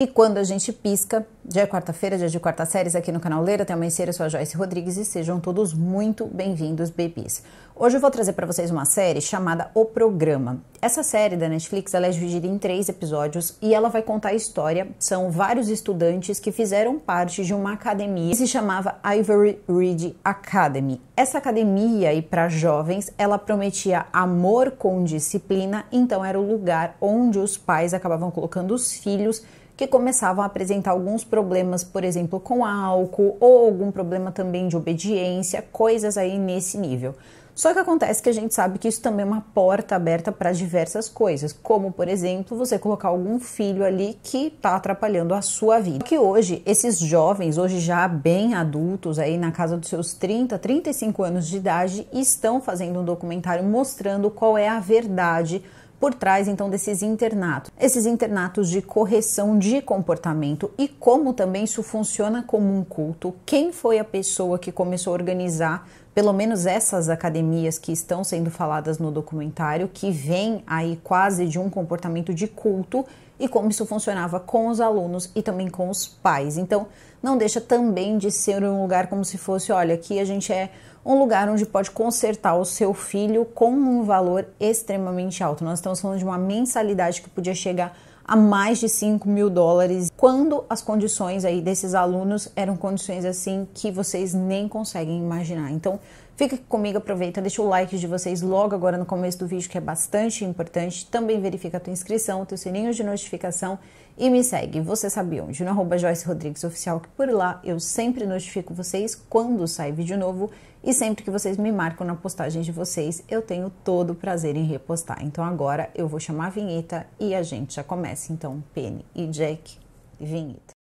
E quando a gente pisca, dia é quarta-feira, dia de quarta séries aqui no canal Leira, tem uma eu sou a Joyce Rodrigues e sejam todos muito bem-vindos, bebês. Hoje eu vou trazer para vocês uma série chamada O Programa. Essa série da Netflix ela é dividida em três episódios e ela vai contar a história. São vários estudantes que fizeram parte de uma academia que se chamava Ivory Ridge Academy. Essa academia e para jovens ela prometia amor com disciplina, então era o lugar onde os pais acabavam colocando os filhos que começavam a apresentar alguns problemas, por exemplo, com álcool ou algum problema também de obediência, coisas aí nesse nível. Só que acontece que a gente sabe que isso também é uma porta aberta para diversas coisas, como por exemplo, você colocar algum filho ali que está atrapalhando a sua vida. Que hoje esses jovens, hoje já bem adultos aí na casa dos seus 30, 35 anos de idade, estão fazendo um documentário mostrando qual é a verdade por trás então desses internatos. Esses internatos de correção de comportamento e como também isso funciona como um culto. Quem foi a pessoa que começou a organizar pelo menos essas academias que estão sendo faladas no documentário, que vem aí quase de um comportamento de culto e como isso funcionava com os alunos e também com os pais. Então, não deixa também de ser um lugar como se fosse, olha, aqui a gente é um lugar onde pode consertar o seu filho com um valor extremamente alto. Nós estamos falando de uma mensalidade que podia chegar a mais de 5 mil dólares, quando as condições aí desses alunos eram condições assim que vocês nem conseguem imaginar. Então, Fica aqui comigo, aproveita, deixa o like de vocês logo agora no começo do vídeo, que é bastante importante. Também verifica a tua inscrição, teu sininho de notificação e me segue. Você sabe onde? No arroba Joyce Rodrigues Oficial, que por lá eu sempre notifico vocês quando sai vídeo novo e sempre que vocês me marcam na postagem de vocês, eu tenho todo o prazer em repostar. Então agora eu vou chamar a vinheta e a gente já começa. Então, Penny e Jack, vinheta.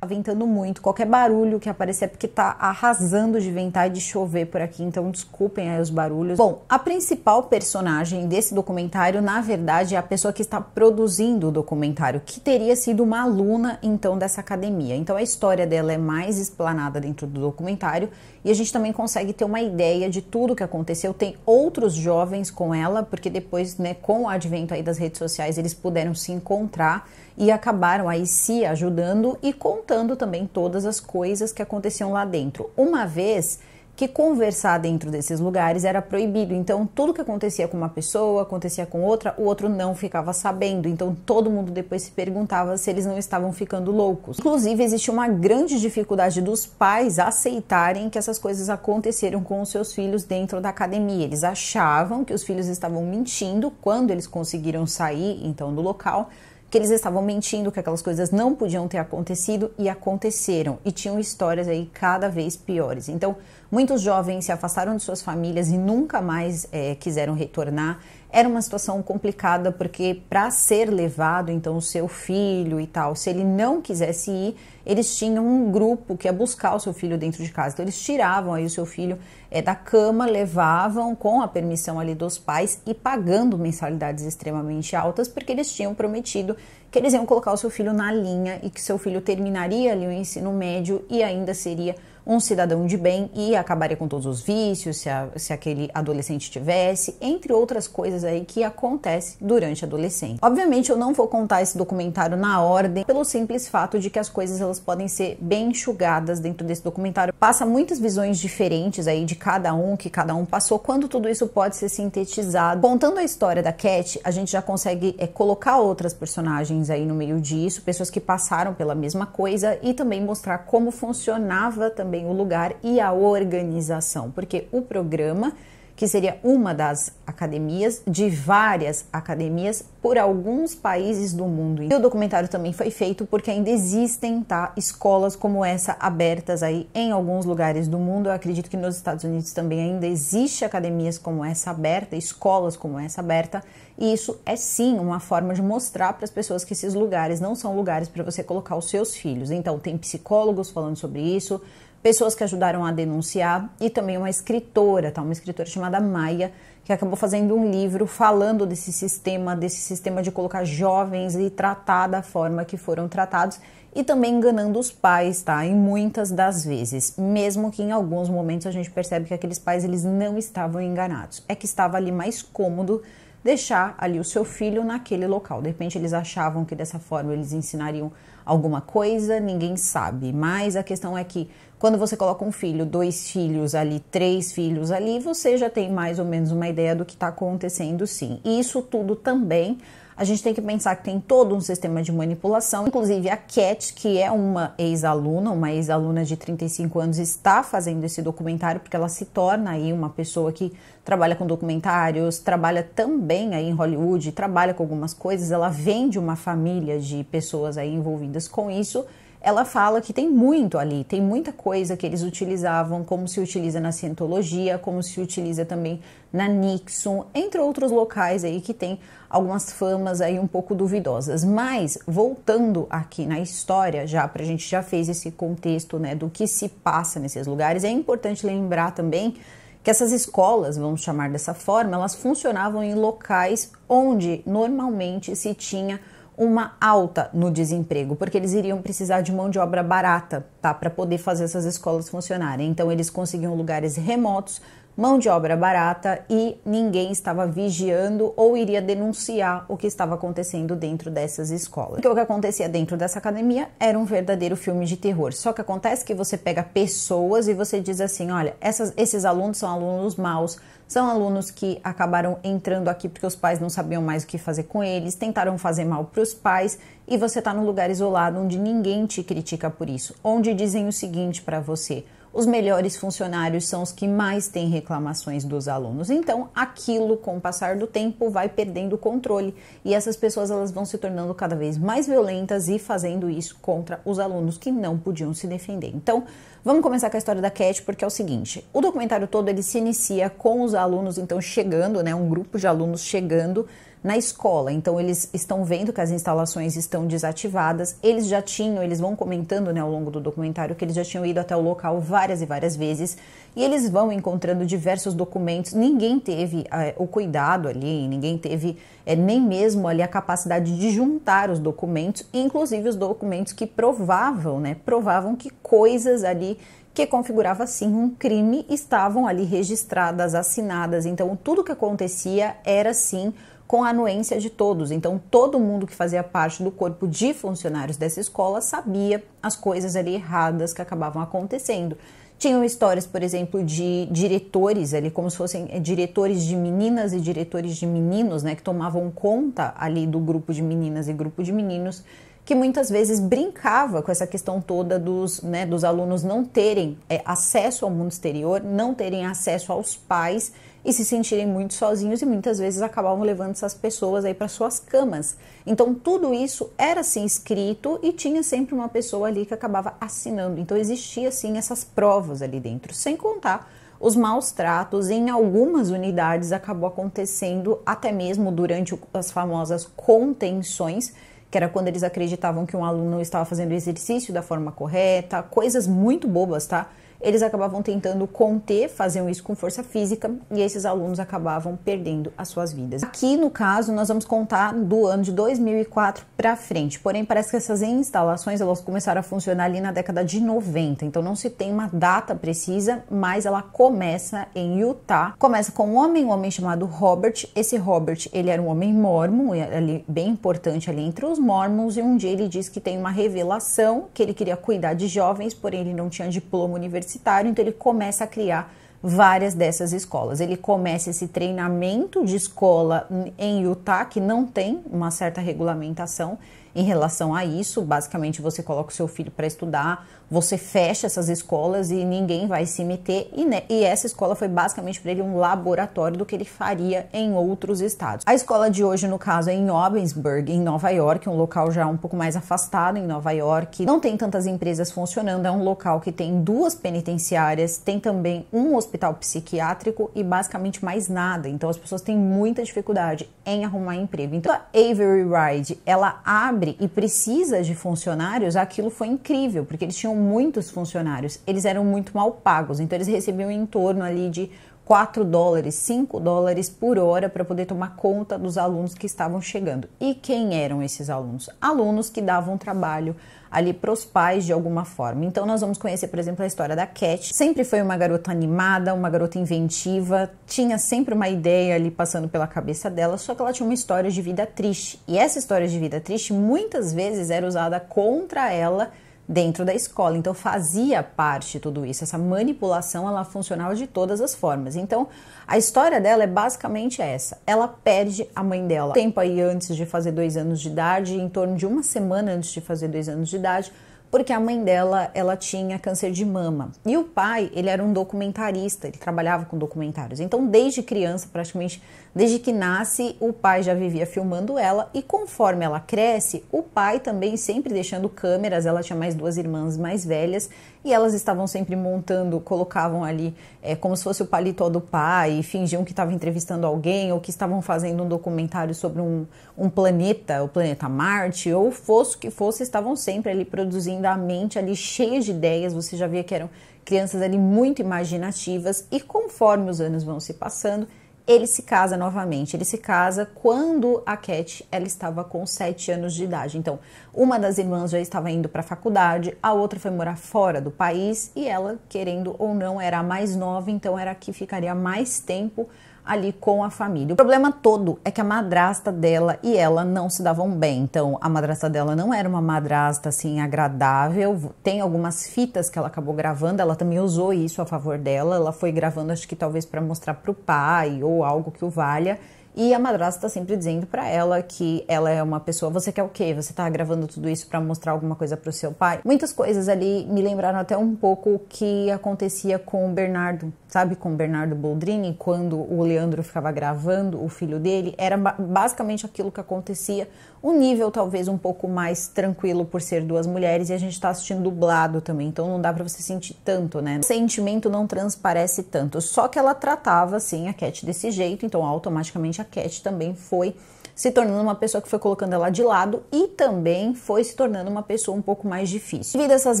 Tá ventando muito, qualquer barulho que aparecer é porque tá arrasando de ventar e de chover por aqui, então desculpem aí os barulhos. Bom, a principal personagem desse documentário, na verdade, é a pessoa que está produzindo o documentário, que teria sido uma aluna então dessa academia. Então a história dela é mais explanada dentro do documentário e a gente também consegue ter uma ideia de tudo que aconteceu. Tem outros jovens com ela, porque depois, né, com o advento aí das redes sociais, eles puderam se encontrar e acabaram aí se ajudando e contando também todas as coisas que aconteciam lá dentro. Uma vez que conversar dentro desses lugares era proibido. Então, tudo que acontecia com uma pessoa, acontecia com outra, o outro não ficava sabendo. Então, todo mundo depois se perguntava se eles não estavam ficando loucos. Inclusive, existe uma grande dificuldade dos pais aceitarem que essas coisas aconteceram com os seus filhos dentro da academia. Eles achavam que os filhos estavam mentindo quando eles conseguiram sair, então, do local que eles estavam mentindo, que aquelas coisas não podiam ter acontecido e aconteceram. E tinham histórias aí cada vez piores. Então, muitos jovens se afastaram de suas famílias e nunca mais é, quiseram retornar. Era uma situação complicada porque para ser levado, então o seu filho e tal, se ele não quisesse ir, eles tinham um grupo que ia buscar o seu filho dentro de casa. Então eles tiravam aí o seu filho é, da cama, levavam com a permissão ali dos pais e pagando mensalidades extremamente altas porque eles tinham prometido que eles iam colocar o seu filho na linha e que seu filho terminaria ali o ensino médio e ainda seria um cidadão de bem e acabaria com todos os vícios se, a, se aquele adolescente tivesse, entre outras coisas aí que acontece durante a adolescência. Obviamente eu não vou contar esse documentário na ordem pelo simples fato de que as coisas elas podem ser bem enxugadas dentro desse documentário. Passa muitas visões diferentes aí de cada um, que cada um passou, quando tudo isso pode ser sintetizado. Contando a história da Cat, a gente já consegue é, colocar outras personagens aí no meio disso, pessoas que passaram pela mesma coisa e também mostrar como funcionava também também o lugar e a organização, porque o programa que seria uma das academias, de várias academias, por alguns países do mundo. E o documentário também foi feito porque ainda existem tá, escolas como essa abertas aí em alguns lugares do mundo. Eu acredito que nos Estados Unidos também ainda existe academias como essa aberta, escolas como essa aberta. E isso é sim uma forma de mostrar para as pessoas que esses lugares não são lugares para você colocar os seus filhos. Então, tem psicólogos falando sobre isso, pessoas que ajudaram a denunciar e também uma escritora, tá? Uma escritora chamada Maia, que acabou fazendo um livro falando desse sistema, desse sistema de colocar jovens e tratar da forma que foram tratados e também enganando os pais, tá? Em muitas das vezes, mesmo que em alguns momentos a gente percebe que aqueles pais eles não estavam enganados, é que estava ali mais cômodo deixar ali o seu filho naquele local. De repente eles achavam que dessa forma eles ensinariam alguma coisa, ninguém sabe. Mas a questão é que quando você coloca um filho, dois filhos ali, três filhos ali, você já tem mais ou menos uma ideia do que está acontecendo, sim. E isso tudo também a gente tem que pensar que tem todo um sistema de manipulação. Inclusive, a Cat, que é uma ex-aluna, uma ex-aluna de 35 anos, está fazendo esse documentário porque ela se torna aí uma pessoa que trabalha com documentários, trabalha também aí em Hollywood, trabalha com algumas coisas. Ela vem de uma família de pessoas aí envolvidas com isso ela fala que tem muito ali, tem muita coisa que eles utilizavam, como se utiliza na Cientologia, como se utiliza também na Nixon, entre outros locais aí que tem algumas famas aí um pouco duvidosas. Mas voltando aqui na história, já para a gente já fez esse contexto, né, do que se passa nesses lugares, é importante lembrar também que essas escolas, vamos chamar dessa forma, elas funcionavam em locais onde normalmente se tinha uma alta no desemprego, porque eles iriam precisar de mão de obra barata, tá, para poder fazer essas escolas funcionarem. Então eles conseguiam lugares remotos, mão de obra barata e ninguém estava vigiando ou iria denunciar o que estava acontecendo dentro dessas escolas. Porque o que acontecia dentro dessa academia era um verdadeiro filme de terror. Só que acontece que você pega pessoas e você diz assim: olha, essas, esses alunos são alunos maus, são alunos que acabaram entrando aqui porque os pais não sabiam mais o que fazer com eles, tentaram fazer mal para os pais e você está num lugar isolado onde ninguém te critica por isso, onde dizem o seguinte para você os melhores funcionários são os que mais têm reclamações dos alunos. Então, aquilo com o passar do tempo vai perdendo o controle e essas pessoas elas vão se tornando cada vez mais violentas e fazendo isso contra os alunos que não podiam se defender. Então, vamos começar com a história da Cat, porque é o seguinte, o documentário todo ele se inicia com os alunos então chegando, né, um grupo de alunos chegando na escola. Então eles estão vendo que as instalações estão desativadas. Eles já tinham, eles vão comentando né, ao longo do documentário que eles já tinham ido até o local várias e várias vezes e eles vão encontrando diversos documentos. Ninguém teve é, o cuidado ali, ninguém teve é, nem mesmo ali a capacidade de juntar os documentos, inclusive os documentos que provavam, né, provavam que coisas ali que configurava sim um crime estavam ali registradas, assinadas. Então tudo que acontecia era sim com a anuência de todos. Então, todo mundo que fazia parte do corpo de funcionários dessa escola sabia as coisas ali erradas que acabavam acontecendo. Tinham histórias, por exemplo, de diretores ali, como se fossem eh, diretores de meninas e diretores de meninos, né, que tomavam conta ali do grupo de meninas e grupo de meninos, que muitas vezes brincava com essa questão toda dos, né, dos alunos não terem é, acesso ao mundo exterior, não terem acesso aos pais e se sentirem muito sozinhos e muitas vezes acabavam levando essas pessoas aí para suas camas. Então tudo isso era assim escrito e tinha sempre uma pessoa ali que acabava assinando. Então existia assim essas provas ali dentro, sem contar os maus tratos em algumas unidades acabou acontecendo até mesmo durante as famosas contenções, que era quando eles acreditavam que um aluno estava fazendo o exercício da forma correta, coisas muito bobas, tá? eles acabavam tentando conter, faziam isso com força física e esses alunos acabavam perdendo as suas vidas. Aqui no caso, nós vamos contar do ano de 2004 para frente, porém parece que essas instalações elas começaram a funcionar ali na década de 90, então não se tem uma data precisa, mas ela começa em Utah. Começa com um homem, um homem chamado Robert. Esse Robert, ele era um homem mormon, ele bem importante ali entre os mormons e um dia ele diz que tem uma revelação que ele queria cuidar de jovens, porém ele não tinha diploma universitário universitário, então ele começa a criar várias dessas escolas. Ele começa esse treinamento de escola em Utah, que não tem uma certa regulamentação em relação a isso. Basicamente, você coloca o seu filho para estudar você fecha essas escolas e ninguém vai se meter. E, né, e essa escola foi basicamente para ele um laboratório do que ele faria em outros estados. A escola de hoje, no caso, é em Obensburg, em Nova York, um local já um pouco mais afastado em Nova York. Não tem tantas empresas funcionando, é um local que tem duas penitenciárias, tem também um hospital psiquiátrico e basicamente mais nada. Então as pessoas têm muita dificuldade em arrumar emprego. Então a Avery Ride, ela abre e precisa de funcionários, aquilo foi incrível, porque eles tinham muitos funcionários, eles eram muito mal pagos, então eles recebiam em torno ali de 4 dólares, 5 dólares por hora para poder tomar conta dos alunos que estavam chegando. E quem eram esses alunos? Alunos que davam trabalho ali para os pais de alguma forma. Então nós vamos conhecer, por exemplo, a história da Cat. Sempre foi uma garota animada, uma garota inventiva, tinha sempre uma ideia ali passando pela cabeça dela, só que ela tinha uma história de vida triste. E essa história de vida triste muitas vezes era usada contra ela dentro da escola. Então fazia parte tudo isso. Essa manipulação ela funcionava de todas as formas. Então a história dela é basicamente essa. Ela perde a mãe dela. Tempo aí antes de fazer dois anos de idade, em torno de uma semana antes de fazer dois anos de idade, porque a mãe dela, ela tinha câncer de mama. E o pai, ele era um documentarista, ele trabalhava com documentários. Então, desde criança, praticamente, desde que nasce, o pai já vivia filmando ela e conforme ela cresce, o pai também sempre deixando câmeras, ela tinha mais duas irmãs mais velhas, e elas estavam sempre montando, colocavam ali é, como se fosse o paletó do pai, fingiam que estavam entrevistando alguém ou que estavam fazendo um documentário sobre um, um planeta, o planeta Marte, ou fosse o que fosse, estavam sempre ali produzindo a mente ali cheia de ideias. Você já via que eram crianças ali muito imaginativas e conforme os anos vão se passando, ele se casa novamente. Ele se casa quando a Cat ela estava com 7 anos de idade. Então, uma das irmãs já estava indo para a faculdade, a outra foi morar fora do país e ela, querendo ou não, era a mais nova, então era a que ficaria mais tempo ali com a família. O problema todo é que a madrasta dela e ela não se davam bem. Então, a madrasta dela não era uma madrasta assim agradável. Tem algumas fitas que ela acabou gravando, ela também usou isso a favor dela. Ela foi gravando, acho que talvez para mostrar para o pai ou algo que o valha. E a madrasta tá sempre dizendo para ela que ela é uma pessoa, você quer o quê? Você tá gravando tudo isso para mostrar alguma coisa pro seu pai? Muitas coisas ali me lembraram até um pouco o que acontecia com o Bernardo, sabe? Com o Bernardo Boldrini, quando o Leandro ficava gravando o filho dele, era basicamente aquilo que acontecia o nível talvez um pouco mais tranquilo por ser duas mulheres e a gente tá assistindo dublado também, então não dá para você sentir tanto, né? O sentimento não transparece tanto. Só que ela tratava assim a Cat desse jeito, então automaticamente a Cat também foi se tornando uma pessoa que foi colocando ela de lado e também foi se tornando uma pessoa um pouco mais difícil. Devido a essas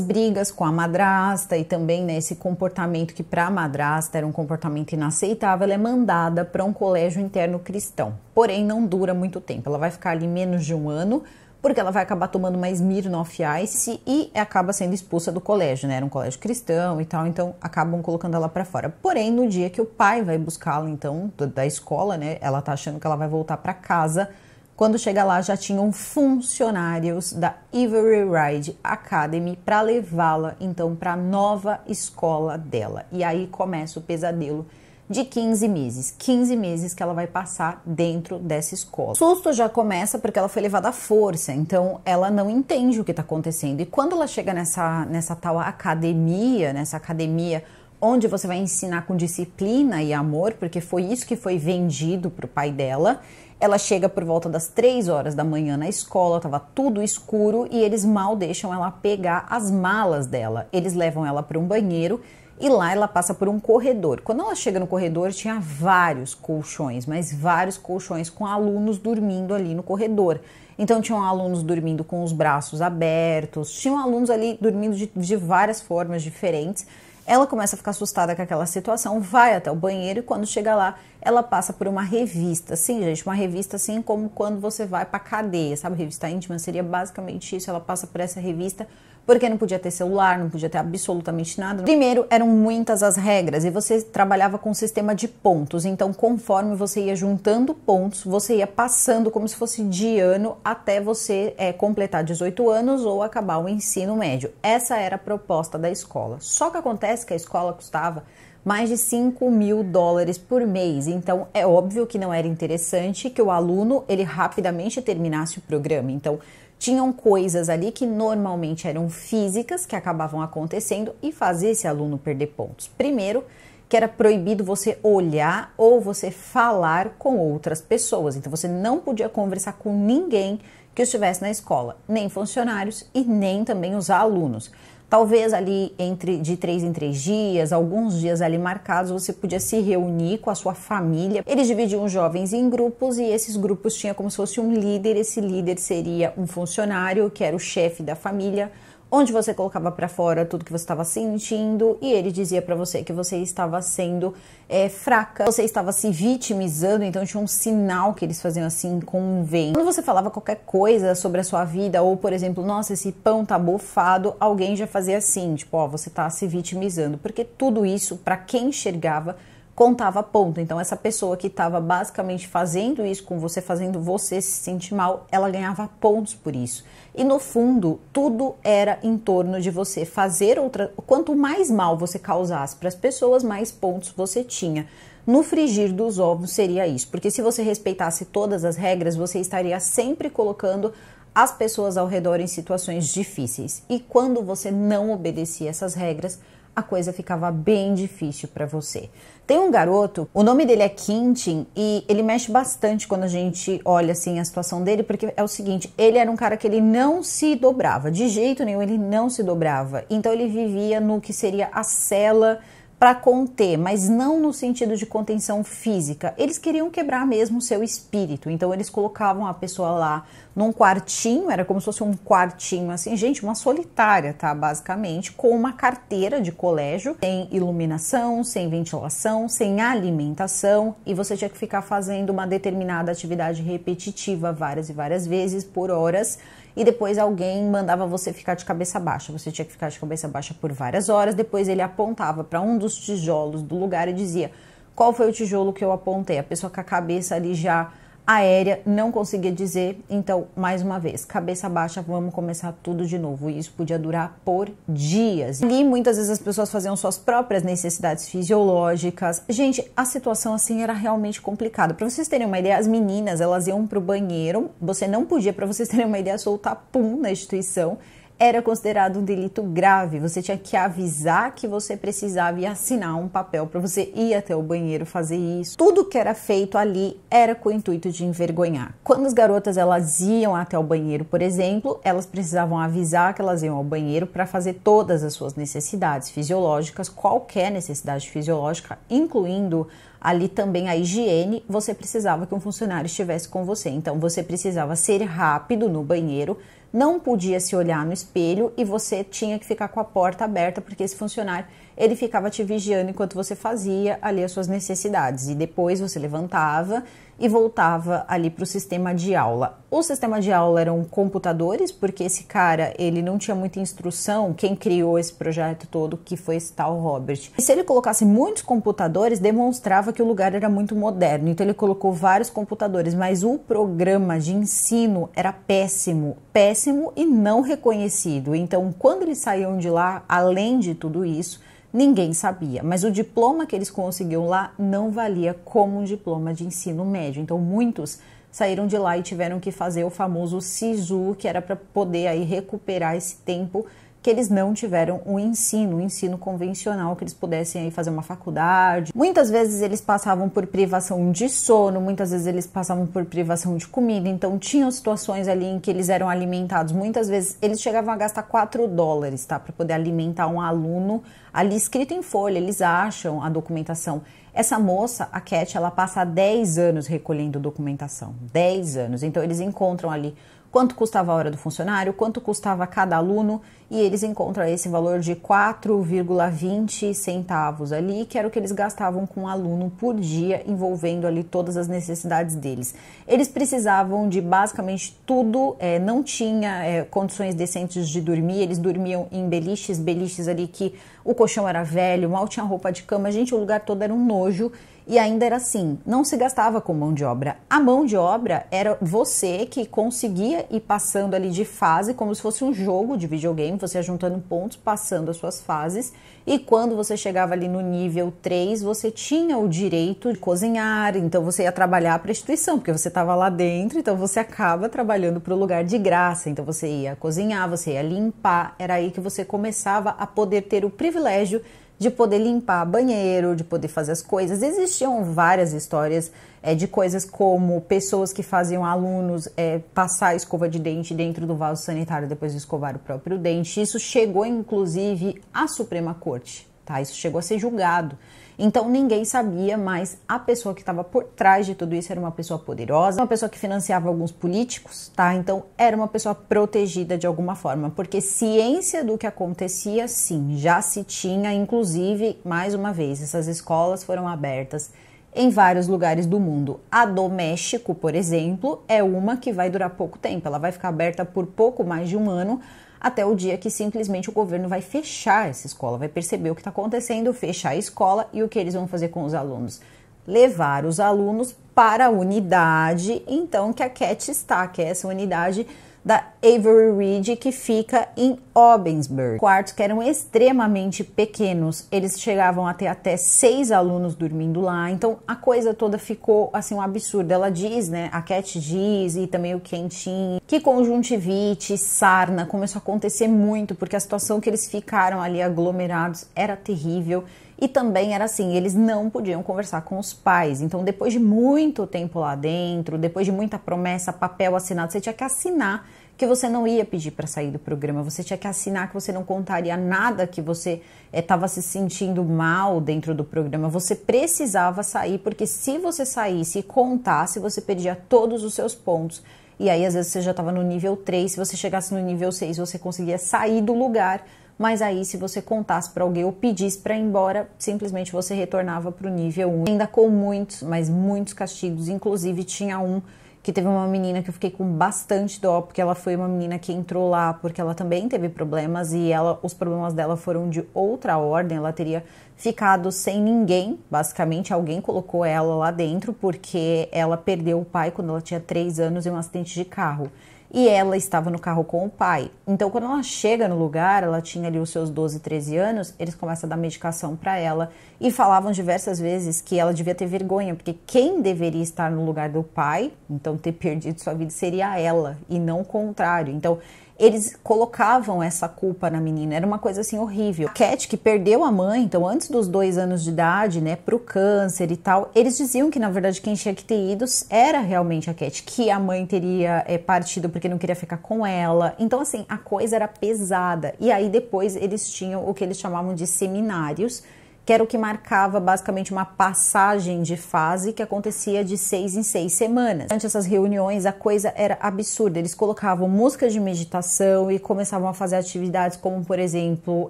brigas com a madrasta e também né, esse comportamento que para a madrasta era um comportamento inaceitável, ela é mandada para um colégio interno cristão. Porém, não dura muito tempo. Ela vai ficar ali menos de um ano porque ela vai acabar tomando mais Smirnoff Ice e acaba sendo expulsa do colégio, né? Era um colégio cristão e tal, então acabam colocando ela para fora. Porém, no dia que o pai vai buscá-la, então, da escola, né? Ela tá achando que ela vai voltar para casa. Quando chega lá, já tinham funcionários da Ivory Ride Academy para levá-la então para a nova escola dela. E aí começa o pesadelo de 15 meses. 15 meses que ela vai passar dentro dessa escola. O susto já começa porque ela foi levada à força, então ela não entende o que está acontecendo. E quando ela chega nessa, nessa tal academia, nessa academia onde você vai ensinar com disciplina e amor, porque foi isso que foi vendido para o pai dela. Ela chega por volta das 3 horas da manhã na escola, estava tudo escuro e eles mal deixam ela pegar as malas dela. Eles levam ela para um banheiro e lá ela passa por um corredor. Quando ela chega no corredor, tinha vários colchões, mas vários colchões com alunos dormindo ali no corredor. Então, tinham alunos dormindo com os braços abertos, tinham alunos ali dormindo de, de várias formas diferentes. Ela começa a ficar assustada com aquela situação, vai até o banheiro e quando chega lá, ela passa por uma revista. Sim, gente, uma revista assim como quando você vai para cadeia, sabe? Revista íntima seria basicamente isso. Ela passa por essa revista porque não podia ter celular, não podia ter absolutamente nada. Primeiro, eram muitas as regras e você trabalhava com um sistema de pontos, então conforme você ia juntando pontos, você ia passando como se fosse de ano até você é, completar 18 anos ou acabar o ensino médio. Essa era a proposta da escola. Só que acontece que a escola custava mais de 5 mil dólares por mês. Então é óbvio que não era interessante que o aluno ele rapidamente terminasse o programa. Então tinham coisas ali que normalmente eram físicas que acabavam acontecendo e fazia esse aluno perder pontos. Primeiro, que era proibido você olhar ou você falar com outras pessoas. Então você não podia conversar com ninguém que estivesse na escola, nem funcionários e nem também os alunos. Talvez ali entre de três em três dias, alguns dias ali marcados, você podia se reunir com a sua família. Eles dividiam os jovens em grupos e esses grupos tinha como se fosse um líder. Esse líder seria um funcionário que era o chefe da família onde você colocava para fora tudo que você estava sentindo e ele dizia para você que você estava sendo é, fraca, você estava se vitimizando, então tinha um sinal que eles faziam assim com um Quando você falava qualquer coisa sobre a sua vida ou, por exemplo, nossa, esse pão tá bofado, alguém já fazia assim, tipo, ó, você tá se vitimizando, porque tudo isso para quem enxergava contava ponto. Então, essa pessoa que estava basicamente fazendo isso com você, fazendo você se sentir mal, ela ganhava pontos por isso. E no fundo, tudo era em torno de você fazer outra. Quanto mais mal você causasse para as pessoas, mais pontos você tinha. No frigir dos ovos seria isso, porque se você respeitasse todas as regras, você estaria sempre colocando as pessoas ao redor em situações difíceis. E quando você não obedecia essas regras, a coisa ficava bem difícil para você. Tem um garoto, o nome dele é Quintin e ele mexe bastante quando a gente olha assim a situação dele, porque é o seguinte, ele era um cara que ele não se dobrava, de jeito nenhum ele não se dobrava. Então ele vivia no que seria a cela para conter, mas não no sentido de contenção física. Eles queriam quebrar mesmo o seu espírito. Então eles colocavam a pessoa lá num quartinho, era como se fosse um quartinho assim, gente, uma solitária, tá, basicamente, com uma carteira de colégio, sem iluminação, sem ventilação, sem alimentação, e você tinha que ficar fazendo uma determinada atividade repetitiva várias e várias vezes por horas e depois alguém mandava você ficar de cabeça baixa. Você tinha que ficar de cabeça baixa por várias horas. Depois ele apontava para um dos tijolos do lugar e dizia: Qual foi o tijolo que eu apontei? A pessoa com a cabeça ali já aérea, não conseguia dizer. Então, mais uma vez, cabeça baixa, vamos começar tudo de novo. E isso podia durar por dias. Ali, muitas vezes as pessoas faziam suas próprias necessidades fisiológicas. Gente, a situação assim era realmente complicada. Para vocês terem uma ideia, as meninas, elas iam pro banheiro. Você não podia, para vocês terem uma ideia, soltar pum na instituição era considerado um delito grave. Você tinha que avisar que você precisava e assinar um papel para você ir até o banheiro fazer isso. Tudo que era feito ali era com o intuito de envergonhar. Quando as garotas elas iam até o banheiro, por exemplo, elas precisavam avisar que elas iam ao banheiro para fazer todas as suas necessidades fisiológicas, qualquer necessidade fisiológica, incluindo ali também a higiene, você precisava que um funcionário estivesse com você. Então você precisava ser rápido no banheiro não podia se olhar no espelho e você tinha que ficar com a porta aberta porque esse funcionário ele ficava te vigiando enquanto você fazia ali as suas necessidades e depois você levantava e voltava ali para o sistema de aula. O sistema de aula eram computadores, porque esse cara ele não tinha muita instrução, quem criou esse projeto todo, que foi esse tal Robert. E se ele colocasse muitos computadores, demonstrava que o lugar era muito moderno. Então ele colocou vários computadores, mas o programa de ensino era péssimo, péssimo e não reconhecido. Então, quando eles saíam de lá, além de tudo isso, Ninguém sabia, mas o diploma que eles conseguiam lá não valia como um diploma de ensino médio. Então muitos saíram de lá e tiveram que fazer o famoso SISU, que era para poder aí recuperar esse tempo que eles não tiveram um ensino, um ensino convencional, que eles pudessem aí fazer uma faculdade. Muitas vezes eles passavam por privação de sono, muitas vezes eles passavam por privação de comida, então tinham situações ali em que eles eram alimentados. Muitas vezes eles chegavam a gastar 4 dólares, tá? Para poder alimentar um aluno ali escrito em folha, eles acham a documentação. Essa moça, a Cat, ela passa 10 anos recolhendo documentação. 10 anos. Então eles encontram ali quanto custava a hora do funcionário, quanto custava cada aluno, e eles encontram esse valor de 4,20 centavos ali, que era o que eles gastavam com um aluno por dia, envolvendo ali todas as necessidades deles. Eles precisavam de basicamente tudo, é, não tinha é, condições decentes de dormir, eles dormiam em beliches, beliches ali que o colchão era velho, mal tinha roupa de cama, gente, o lugar todo era um nojo, e ainda era assim, não se gastava com mão de obra. A mão de obra era você que conseguia ir passando ali de fase, como se fosse um jogo de videogame, você juntando pontos, passando as suas fases. E quando você chegava ali no nível 3, você tinha o direito de cozinhar, então você ia trabalhar para a instituição, porque você estava lá dentro, então você acaba trabalhando para o lugar de graça. Então você ia cozinhar, você ia limpar, era aí que você começava a poder ter o privilégio de poder limpar banheiro, de poder fazer as coisas. Existiam várias histórias é, de coisas como pessoas que faziam alunos é, passar a escova de dente dentro do vaso sanitário depois de escovar o próprio dente. Isso chegou inclusive à Suprema Corte, tá? Isso chegou a ser julgado. Então ninguém sabia, mas a pessoa que estava por trás de tudo isso era uma pessoa poderosa, uma pessoa que financiava alguns políticos, tá? Então era uma pessoa protegida de alguma forma, porque ciência do que acontecia, sim, já se tinha, inclusive, mais uma vez, essas escolas foram abertas em vários lugares do mundo. A do México, por exemplo, é uma que vai durar pouco tempo. Ela vai ficar aberta por pouco mais de um ano, até o dia que simplesmente o governo vai fechar essa escola, vai perceber o que está acontecendo, fechar a escola e o que eles vão fazer com os alunos? Levar os alunos para a unidade, então, que a CAT está, que é essa unidade da Avery Reid que fica em Obensburg. Quartos que eram extremamente pequenos, eles chegavam a ter até seis alunos dormindo lá, então a coisa toda ficou assim um absurdo. Ela diz, né, a Cat diz e também o Quentin, que conjuntivite, sarna começou a acontecer muito, porque a situação que eles ficaram ali aglomerados era terrível e também era assim, eles não podiam conversar com os pais. Então, depois de muito tempo lá dentro, depois de muita promessa, papel assinado, você tinha que assinar que você não ia pedir para sair do programa, você tinha que assinar que você não contaria nada que você estava eh, é, se sentindo mal dentro do programa. Você precisava sair, porque se você saísse e contasse, você perdia todos os seus pontos. E aí, às vezes, você já estava no nível 3, se você chegasse no nível 6, você conseguia sair do lugar, mas aí se você contasse para alguém ou pedisse para ir embora, simplesmente você retornava para o nível 1. Ainda com muitos, mas muitos castigos, inclusive tinha um que teve uma menina que eu fiquei com bastante dó, porque ela foi uma menina que entrou lá porque ela também teve problemas e ela, os problemas dela foram de outra ordem, ela teria ficado sem ninguém, basicamente alguém colocou ela lá dentro porque ela perdeu o pai quando ela tinha 3 anos em um acidente de carro e ela estava no carro com o pai. Então, quando ela chega no lugar, ela tinha ali os seus 12, 13 anos, eles começam a dar medicação para ela e falavam diversas vezes que ela devia ter vergonha, porque quem deveria estar no lugar do pai, então ter perdido sua vida, seria ela e não o contrário. Então, eles colocavam essa culpa na menina. Era uma coisa assim horrível. A Cat, que perdeu a mãe, então antes dos dois anos de idade, né, pro câncer e tal, eles diziam que na verdade quem tinha que ter ido era realmente a Cat, que a mãe teria é, partido porque não queria ficar com ela. Então, assim, a coisa era pesada. E aí depois eles tinham o que eles chamavam de seminários que era o que marcava basicamente uma passagem de fase que acontecia de seis em seis semanas. Durante essas reuniões, a coisa era absurda. Eles colocavam músicas de meditação e começavam a fazer atividades como, por exemplo,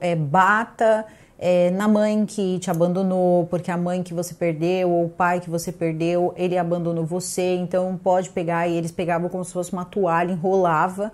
é, bata. É, na mãe que te abandonou, porque a mãe que você perdeu ou o pai que você perdeu, ele abandonou você, então pode pegar. E eles pegavam como se fosse uma toalha, enrolava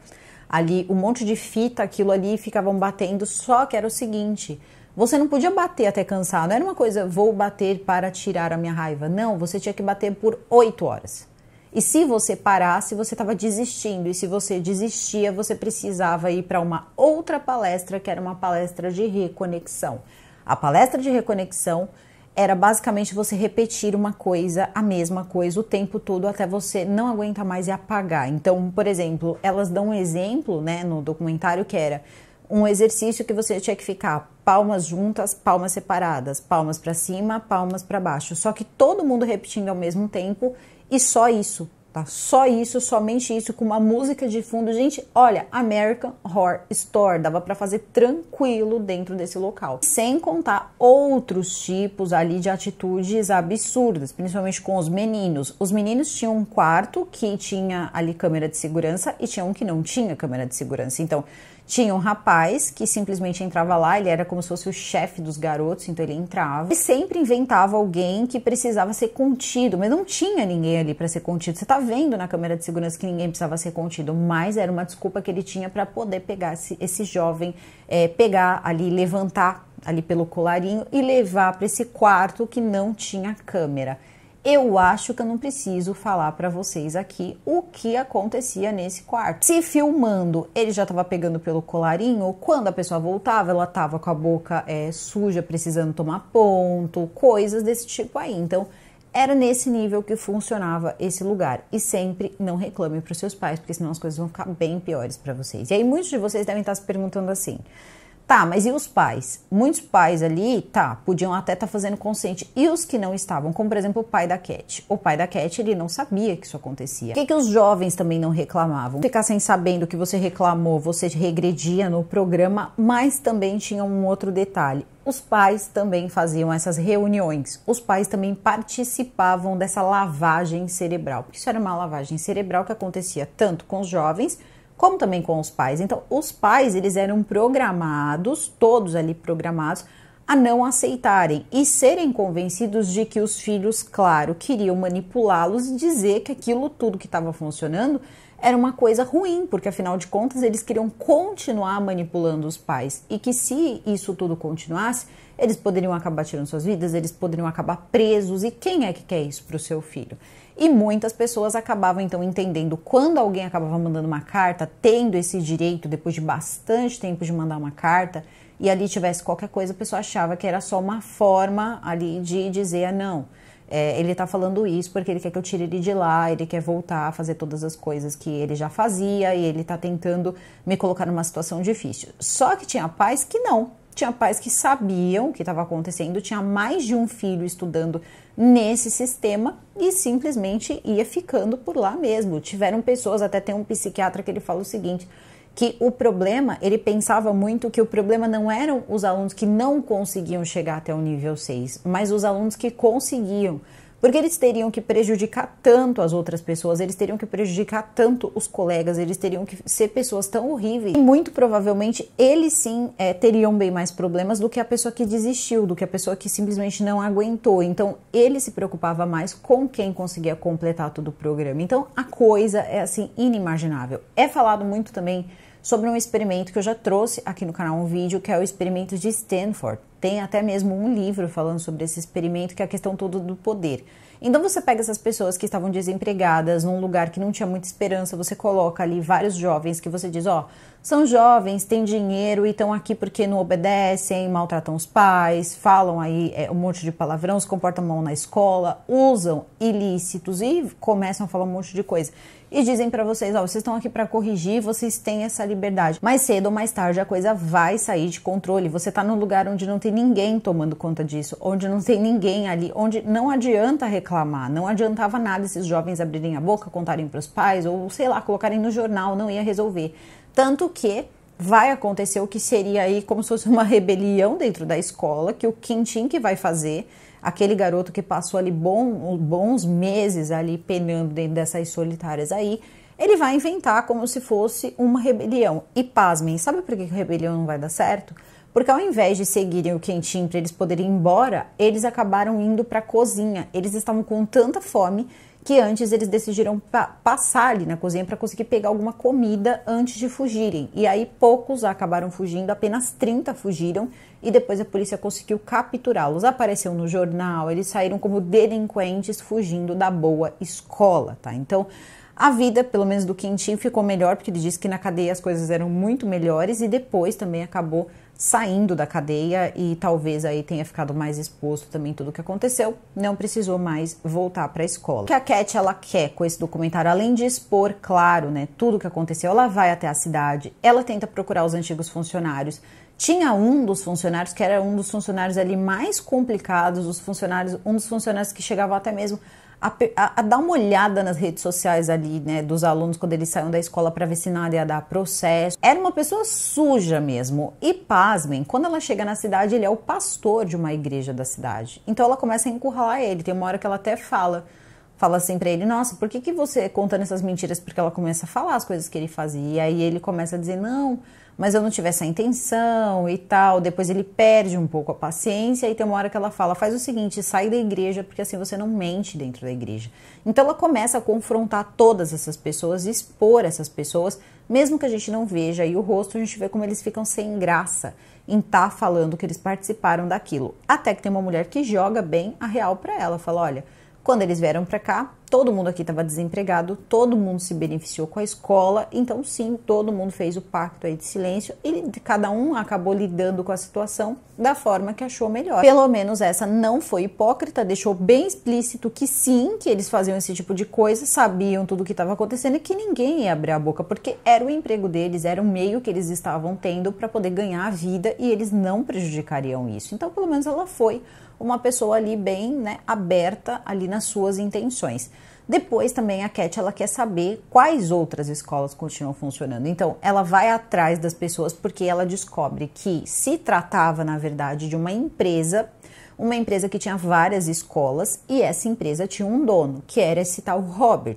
ali um monte de fita, aquilo ali, e ficavam batendo. Só que era o seguinte: você não podia bater até cansar, não era uma coisa, vou bater para tirar a minha raiva. Não, você tinha que bater por oito horas. E se você parasse, você estava desistindo. E se você desistia, você precisava ir para uma outra palestra, que era uma palestra de reconexão. A palestra de reconexão era basicamente você repetir uma coisa, a mesma coisa, o tempo todo até você não aguentar mais e apagar. Então, por exemplo, elas dão um exemplo né, no documentário que era um exercício que você tinha que ficar palmas juntas, palmas separadas, palmas para cima, palmas para baixo, só que todo mundo repetindo ao mesmo tempo e só isso, tá? Só isso, somente isso com uma música de fundo. Gente, olha, American Horror Store dava para fazer tranquilo dentro desse local, sem contar outros tipos ali de atitudes absurdas, principalmente com os meninos. Os meninos tinham um quarto que tinha ali câmera de segurança e tinha um que não tinha câmera de segurança. Então, tinha um rapaz que simplesmente entrava lá, ele era como se fosse o chefe dos garotos, então ele entrava. E sempre inventava alguém que precisava ser contido, mas não tinha ninguém ali para ser contido. Você tá vendo na câmera de segurança que ninguém precisava ser contido, mas era uma desculpa que ele tinha para poder pegar esse, esse jovem, é, pegar ali, levantar ali pelo colarinho e levar para esse quarto que não tinha câmera eu acho que eu não preciso falar para vocês aqui o que acontecia nesse quarto. Se filmando, ele já estava pegando pelo colarinho, quando a pessoa voltava, ela estava com a boca é, suja, precisando tomar ponto, coisas desse tipo aí. Então, era nesse nível que funcionava esse lugar. E sempre não reclame para os seus pais, porque senão as coisas vão ficar bem piores para vocês. E aí muitos de vocês devem estar se perguntando assim: Tá, mas e os pais? Muitos pais ali, tá, podiam até estar tá fazendo consciente. E os que não estavam, como por exemplo o pai da Cat. O pai da Cat, ele não sabia que isso acontecia. O que, que os jovens também não reclamavam? Ficar sem sabendo que você reclamou, você regredia no programa, mas também tinha um outro detalhe os pais também faziam essas reuniões, os pais também participavam dessa lavagem cerebral, porque isso era uma lavagem cerebral que acontecia tanto com os jovens como também com os pais. Então, os pais, eles eram programados, todos ali programados, a não aceitarem e serem convencidos de que os filhos, claro, queriam manipulá-los e dizer que aquilo tudo que estava funcionando era uma coisa ruim, porque afinal de contas eles queriam continuar manipulando os pais e que se isso tudo continuasse, eles poderiam acabar tirando suas vidas, eles poderiam acabar presos e quem é que quer isso para o seu filho? E muitas pessoas acabavam então entendendo quando alguém acabava mandando uma carta, tendo esse direito depois de bastante tempo de mandar uma carta, e ali tivesse qualquer coisa, a pessoa achava que era só uma forma ali de dizer: ah, não, é, ele tá falando isso porque ele quer que eu tire ele de lá, ele quer voltar a fazer todas as coisas que ele já fazia e ele tá tentando me colocar numa situação difícil. Só que tinha pais que não tinha pais que sabiam o que estava acontecendo, tinha mais de um filho estudando nesse sistema e simplesmente ia ficando por lá mesmo. Tiveram pessoas, até tem um psiquiatra que ele fala o seguinte, que o problema, ele pensava muito que o problema não eram os alunos que não conseguiam chegar até o nível 6, mas os alunos que conseguiam. Porque eles teriam que prejudicar tanto as outras pessoas, eles teriam que prejudicar tanto os colegas, eles teriam que ser pessoas tão horríveis. E muito provavelmente eles sim é, teriam bem mais problemas do que a pessoa que desistiu, do que a pessoa que simplesmente não aguentou. Então ele se preocupava mais com quem conseguia completar todo o programa. Então a coisa é assim inimaginável. É falado muito também sobre um experimento que eu já trouxe aqui no canal um vídeo, que é o experimento de Stanford. Tem até mesmo um livro falando sobre esse experimento, que é a questão toda do poder. Então você pega essas pessoas que estavam desempregadas num lugar que não tinha muita esperança, você coloca ali vários jovens que você diz, ó, oh, são jovens, têm dinheiro e estão aqui porque não obedecem, maltratam os pais, falam aí é, um monte de palavrão, se comportam mal na escola, usam ilícitos e começam a falar um monte de coisa e dizem para vocês, ó, vocês estão aqui para corrigir, vocês têm essa liberdade. Mais cedo ou mais tarde a coisa vai sair de controle. Você tá num lugar onde não tem ninguém tomando conta disso, onde não tem ninguém ali, onde não adianta reclamar, não adiantava nada esses jovens abrirem a boca, contarem para os pais ou sei lá, colocarem no jornal, não ia resolver. Tanto que vai acontecer o que seria aí como se fosse uma rebelião dentro da escola, que o Quintin que vai fazer aquele garoto que passou ali bom, bons meses ali penando dentro dessas solitárias aí, ele vai inventar como se fosse uma rebelião. E pasmem, sabe por que a rebelião não vai dar certo? Porque ao invés de seguirem o quentinho para eles poderem ir embora, eles acabaram indo para a cozinha. Eles estavam com tanta fome que antes eles decidiram pa passar ali na cozinha para conseguir pegar alguma comida antes de fugirem. E aí poucos acabaram fugindo, apenas 30 fugiram e depois a polícia conseguiu capturá-los. Apareceu no jornal, eles saíram como delinquentes fugindo da boa escola, tá? Então, a vida, pelo menos do Quintinho, ficou melhor, porque ele disse que na cadeia as coisas eram muito melhores e depois também acabou saindo da cadeia e talvez aí tenha ficado mais exposto também tudo o que aconteceu, não precisou mais voltar para a escola. O que a Cat ela quer com esse documentário, além de expor, claro, né, tudo o que aconteceu, ela vai até a cidade, ela tenta procurar os antigos funcionários, tinha um dos funcionários que era um dos funcionários ali mais complicados, os funcionários, um dos funcionários que chegava até mesmo a, a, a dar uma olhada nas redes sociais ali, né, dos alunos quando eles saíam da escola para ver se nada ia dar processo. Era uma pessoa suja mesmo. E pasmem, quando ela chega na cidade, ele é o pastor de uma igreja da cidade. Então ela começa a encurralar ele. Tem uma hora que ela até fala, fala assim para ele: Nossa, por que, que você contando essas mentiras? Porque ela começa a falar as coisas que ele fazia. E aí ele começa a dizer: Não mas eu não tive essa intenção e tal. Depois ele perde um pouco a paciência e tem uma hora que ela fala: faz o seguinte, sai da igreja, porque assim você não mente dentro da igreja. Então ela começa a confrontar todas essas pessoas, expor essas pessoas, mesmo que a gente não veja aí o rosto, a gente vê como eles ficam sem graça em estar tá falando que eles participaram daquilo. Até que tem uma mulher que joga bem a real para ela, fala: olha quando eles vieram para cá, todo mundo aqui estava desempregado, todo mundo se beneficiou com a escola, então sim, todo mundo fez o pacto aí de silêncio e cada um acabou lidando com a situação da forma que achou melhor. Pelo menos essa não foi hipócrita, deixou bem explícito que sim, que eles faziam esse tipo de coisa, sabiam tudo o que estava acontecendo e que ninguém ia abrir a boca, porque era o emprego deles, era o meio que eles estavam tendo para poder ganhar a vida e eles não prejudicariam isso. Então, pelo menos ela foi uma pessoa ali bem né, aberta ali nas suas intenções. Depois também a Cat ela quer saber quais outras escolas continuam funcionando. Então ela vai atrás das pessoas porque ela descobre que se tratava na verdade de uma empresa, uma empresa que tinha várias escolas e essa empresa tinha um dono que era esse tal Robert.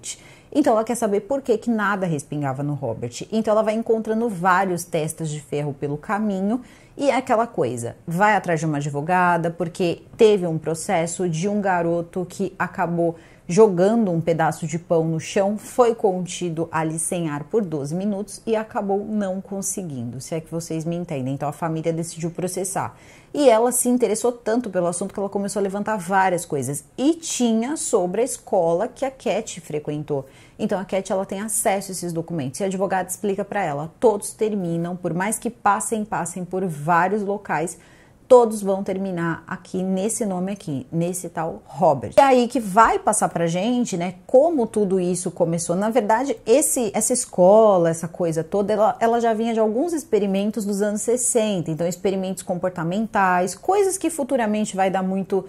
Então ela quer saber por que, que nada respingava no Robert. Então ela vai encontrando vários testes de ferro pelo caminho e é aquela coisa, vai atrás de uma advogada porque teve um processo de um garoto que acabou jogando um pedaço de pão no chão, foi contido ali sem ar por 12 minutos e acabou não conseguindo, se é que vocês me entendem. Então a família decidiu processar. E ela se interessou tanto pelo assunto que ela começou a levantar várias coisas. E tinha sobre a escola que a Cat frequentou. Então a Cat ela tem acesso a esses documentos e a advogada explica para ela, todos terminam, por mais que passem, passem por vários locais todos vão terminar aqui nesse nome aqui, nesse tal Robert. E é aí que vai passar pra gente, né, como tudo isso começou. Na verdade, esse essa escola, essa coisa toda, ela, ela já vinha de alguns experimentos dos anos 60, então experimentos comportamentais, coisas que futuramente vai dar muito,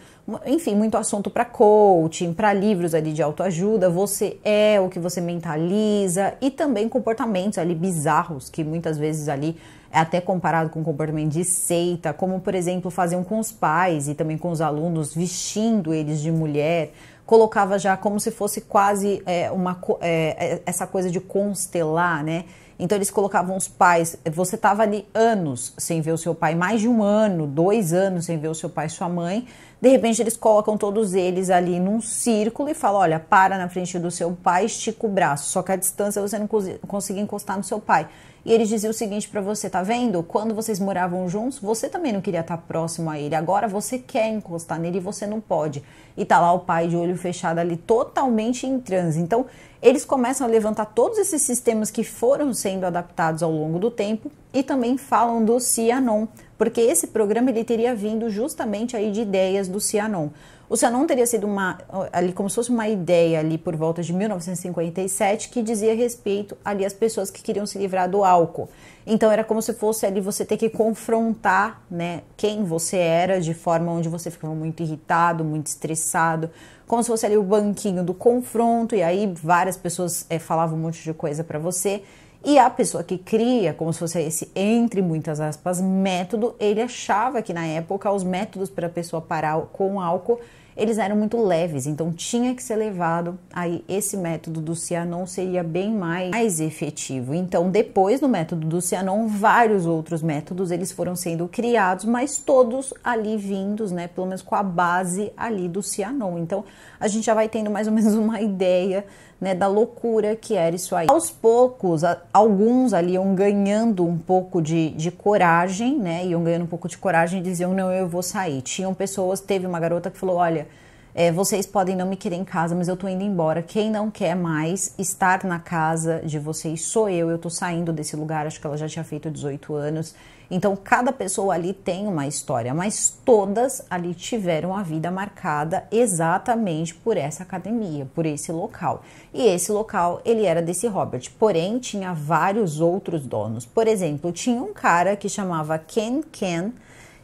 enfim, muito assunto para coaching, para livros ali de autoajuda, você é o que você mentaliza e também comportamentos ali bizarros que muitas vezes ali é até comparado com comportamento de seita, como por exemplo faziam com os pais e também com os alunos, vestindo eles de mulher, colocava já como se fosse quase é, uma é, é, essa coisa de constelar, né? Então eles colocavam os pais. Você estava ali anos sem ver o seu pai, mais de um ano, dois anos sem ver o seu pai e sua mãe. De repente eles colocam todos eles ali num círculo e falam: olha, para na frente do seu pai, estica o braço. Só que a distância você não consegue encostar no seu pai. E ele dizia o seguinte para você, tá vendo? Quando vocês moravam juntos, você também não queria estar tá próximo a ele. Agora você quer encostar nele e você não pode. E tá lá o pai de olho fechado ali, totalmente em transe. Então, eles começam a levantar todos esses sistemas que foram sendo adaptados ao longo do tempo e também falam do Cianon, porque esse programa ele teria vindo justamente aí de ideias do Cianon. O Cianon teria sido uma ali como se fosse uma ideia ali por volta de 1957 que dizia respeito ali às pessoas que queriam se livrar do álcool. Então era como se fosse ali você ter que confrontar, né, quem você era de forma onde você ficava muito irritado, muito estressado, como se fosse ali o banquinho do confronto e aí várias pessoas é, falavam um monte de coisa para você. E a pessoa que cria, como se fosse esse, entre muitas aspas, método, ele achava que na época os métodos para a pessoa parar com álcool, eles eram muito leves, então tinha que ser levado. Aí esse método do Cianon seria bem mais, mais efetivo. Então, depois do método do Cianon, vários outros métodos eles foram sendo criados, mas todos ali vindos, né, pelo menos com a base ali do Cianon. Então, a gente já vai tendo mais ou menos uma ideia né, da loucura que era isso aí. Aos poucos, a, alguns ali iam ganhando um pouco de, de coragem, né, iam ganhando um pouco de coragem e diziam, não, eu vou sair. Tinham pessoas, teve uma garota que falou, olha, é, vocês podem não me querer em casa, mas eu tô indo embora. Quem não quer mais estar na casa de vocês sou eu, eu tô saindo desse lugar. Acho que ela já tinha feito 18 anos então, cada pessoa ali tem uma história, mas todas ali tiveram a vida marcada exatamente por essa academia, por esse local. E esse local, ele era desse Robert, porém tinha vários outros donos. Por exemplo, tinha um cara que chamava Ken Ken,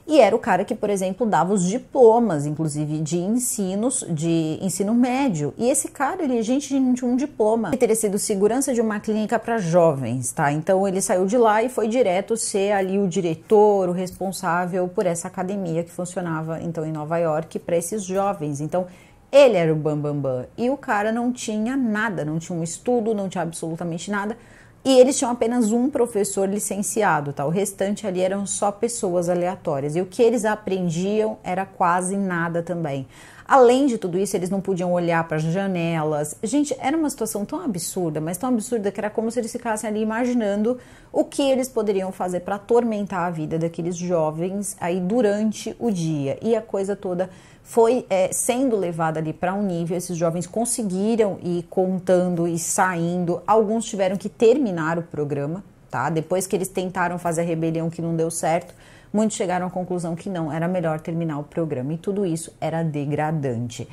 e era o cara que, por exemplo, dava os diplomas, inclusive de ensinos, de ensino médio. E esse cara, ele é gente tinha um diploma, teria sido segurança de uma clínica para jovens, tá? Então ele saiu de lá e foi direto ser ali o diretor, o responsável por essa academia que funcionava então em Nova York para esses jovens. Então ele era o bambambam bam, bam, e o cara não tinha nada, não tinha um estudo, não tinha absolutamente nada e eles tinham apenas um professor licenciado, tá? O restante ali eram só pessoas aleatórias. E o que eles aprendiam era quase nada também. Além de tudo isso, eles não podiam olhar para as janelas. Gente, era uma situação tão absurda, mas tão absurda que era como se eles ficassem ali imaginando o que eles poderiam fazer para atormentar a vida daqueles jovens aí durante o dia. E a coisa toda foi é, sendo levada ali para um nível, esses jovens conseguiram ir contando e saindo, alguns tiveram que terminar o programa, tá? Depois que eles tentaram fazer a rebelião que não deu certo, muitos chegaram à conclusão que não, era melhor terminar o programa e tudo isso era degradante.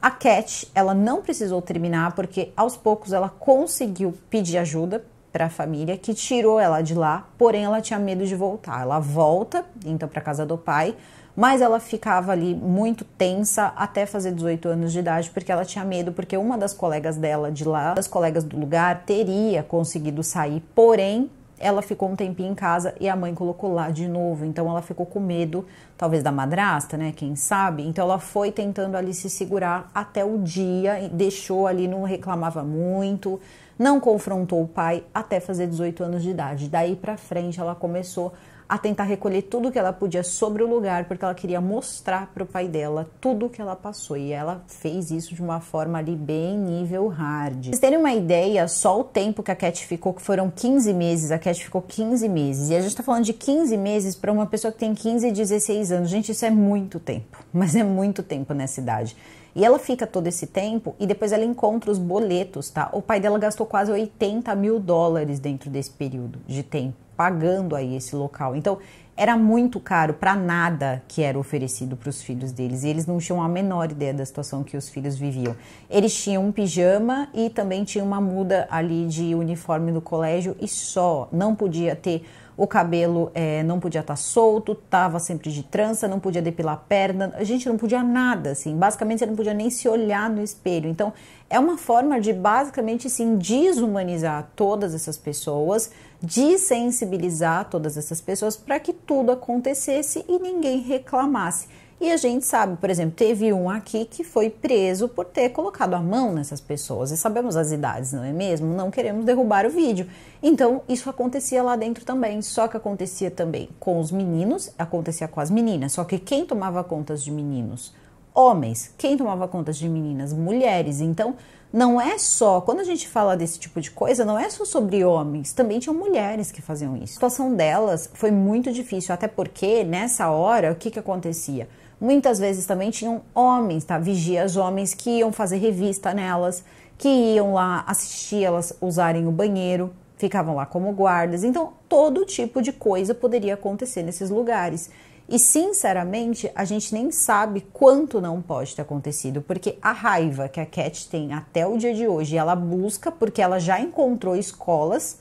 A Cat, ela não precisou terminar porque aos poucos ela conseguiu pedir ajuda para a família que tirou ela de lá, porém ela tinha medo de voltar. Ela volta então para casa do pai, mas ela ficava ali muito tensa até fazer 18 anos de idade, porque ela tinha medo, porque uma das colegas dela de lá, das colegas do lugar, teria conseguido sair, porém ela ficou um tempinho em casa e a mãe colocou lá de novo. Então ela ficou com medo, talvez da madrasta, né? Quem sabe? Então ela foi tentando ali se segurar até o dia, e deixou ali, não reclamava muito, não confrontou o pai até fazer 18 anos de idade. Daí para frente ela começou a tentar recolher tudo que ela podia sobre o lugar, porque ela queria mostrar para o pai dela tudo que ela passou. E ela fez isso de uma forma ali bem nível hard. Pra vocês terem uma ideia, só o tempo que a Cat ficou, que foram 15 meses, a Cat ficou 15 meses. E a gente está falando de 15 meses para uma pessoa que tem 15 e 16 anos. Gente, isso é muito tempo, mas é muito tempo nessa idade. E ela fica todo esse tempo e depois ela encontra os boletos, tá? O pai dela gastou quase 80 mil dólares dentro desse período de tempo, pagando aí esse local. Então, era muito caro para nada que era oferecido para os filhos deles. E eles não tinham a menor ideia da situação que os filhos viviam. Eles tinham um pijama e também tinha uma muda ali de uniforme do colégio e só. Não podia ter o cabelo é, não podia estar tá solto, tava sempre de trança, não podia depilar a perna, a gente não podia nada, assim, basicamente você não podia nem se olhar no espelho. Então, é uma forma de basicamente sim desumanizar todas essas pessoas, desensibilizar todas essas pessoas para que tudo acontecesse e ninguém reclamasse. E a gente sabe, por exemplo, teve um aqui que foi preso por ter colocado a mão nessas pessoas. E sabemos as idades, não é mesmo? Não queremos derrubar o vídeo. Então, isso acontecia lá dentro também. Só que acontecia também com os meninos, acontecia com as meninas. Só que quem tomava contas de meninos? Homens. Quem tomava contas de meninas? Mulheres. Então, não é só, quando a gente fala desse tipo de coisa, não é só sobre homens, também tinham mulheres que faziam isso. A situação delas foi muito difícil, até porque nessa hora, o que, que acontecia? Muitas vezes também tinham homens, tá? Vigias homens que iam fazer revista nelas, que iam lá assistir elas usarem o banheiro, ficavam lá como guardas. Então, todo tipo de coisa poderia acontecer nesses lugares. E sinceramente, a gente nem sabe quanto não pode ter acontecido, porque a raiva que a Cat tem até o dia de hoje, ela busca porque ela já encontrou escolas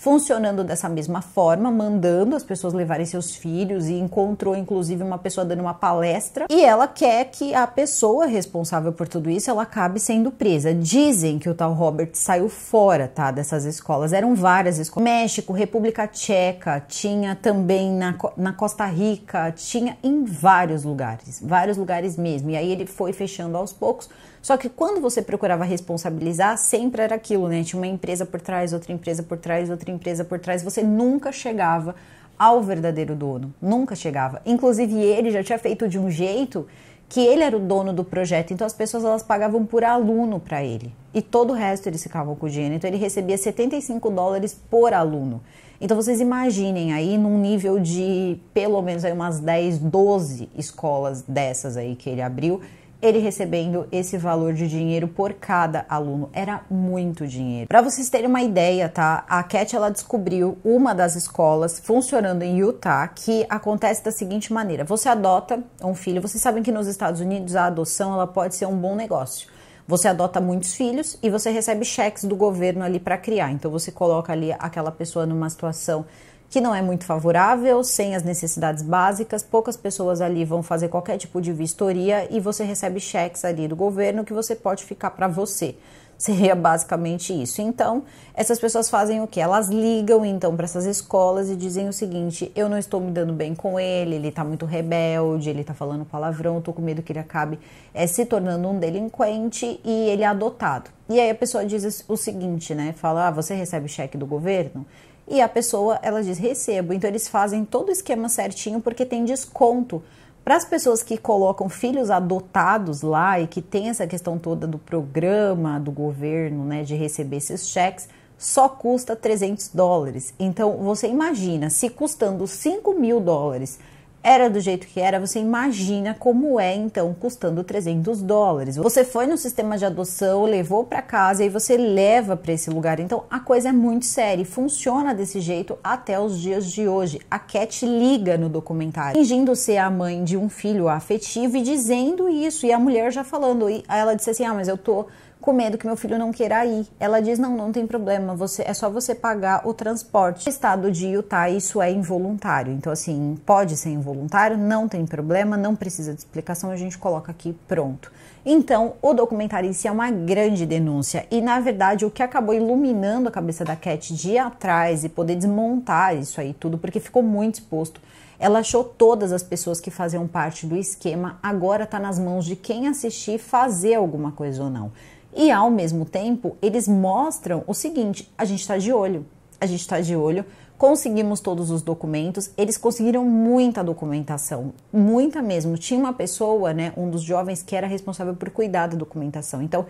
funcionando dessa mesma forma, mandando as pessoas levarem seus filhos e encontrou inclusive uma pessoa dando uma palestra e ela quer que a pessoa responsável por tudo isso ela acabe sendo presa. Dizem que o tal Robert saiu fora, tá, dessas escolas. Eram várias escolas. México, República Tcheca, tinha também na, na Costa Rica, tinha em vários lugares, vários lugares mesmo. E aí ele foi fechando aos poucos só que quando você procurava responsabilizar, sempre era aquilo, né? Tinha uma empresa por trás, outra empresa por trás, outra empresa por trás. Você nunca chegava ao verdadeiro dono, nunca chegava. Inclusive ele já tinha feito de um jeito que ele era o dono do projeto, então as pessoas elas pagavam por aluno para ele. E todo o resto ele ficava com o dinheiro. Então ele recebia 75 dólares por aluno. Então vocês imaginem aí num nível de pelo menos aí umas 10, 12 escolas dessas aí que ele abriu, ele recebendo esse valor de dinheiro por cada aluno. Era muito dinheiro. Para vocês terem uma ideia, tá? A Cat ela descobriu uma das escolas funcionando em Utah que acontece da seguinte maneira: você adota um filho, vocês sabem que nos Estados Unidos a adoção ela pode ser um bom negócio. Você adota muitos filhos e você recebe cheques do governo ali para criar. Então você coloca ali aquela pessoa numa situação que não é muito favorável, sem as necessidades básicas, poucas pessoas ali vão fazer qualquer tipo de vistoria e você recebe cheques ali do governo que você pode ficar para você. Seria basicamente isso. Então, essas pessoas fazem o que? Elas ligam então para essas escolas e dizem o seguinte: eu não estou me dando bem com ele, ele está muito rebelde, ele está falando palavrão, estou com medo que ele acabe é, se tornando um delinquente e ele é adotado. E aí a pessoa diz o seguinte, né? Fala: ah, você recebe cheque do governo? e a pessoa ela diz recebo. Então eles fazem todo o esquema certinho porque tem desconto. Para as pessoas que colocam filhos adotados lá e que tem essa questão toda do programa do governo, né, de receber esses cheques, só custa 300 dólares. Então você imagina, se custando 5 mil dólares era do jeito que era, você imagina como é então custando 300 dólares. Você foi no sistema de adoção, levou para casa e você leva para esse lugar. Então a coisa é muito séria e funciona desse jeito até os dias de hoje. A Cat liga no documentário, fingindo ser a mãe de um filho afetivo e dizendo isso. E a mulher já falando, e ela disse assim: "Ah, mas eu tô com medo que meu filho não queira ir. Ela diz: "Não, não tem problema, você é só você pagar o transporte". No estado de Utah isso é involuntário. Então assim, pode ser involuntário, não tem problema, não precisa de explicação, a gente coloca aqui pronto. Então, o documentário em si é uma grande denúncia e na verdade o que acabou iluminando a cabeça da Cat de atrás e poder desmontar isso aí tudo, porque ficou muito exposto. Ela achou todas as pessoas que faziam parte do esquema, agora está nas mãos de quem assistir fazer alguma coisa ou não. E ao mesmo tempo, eles mostram o seguinte: a gente está de olho, a gente está de olho, conseguimos todos os documentos, eles conseguiram muita documentação, muita mesmo. Tinha uma pessoa, né, um dos jovens, que era responsável por cuidar da documentação. Então,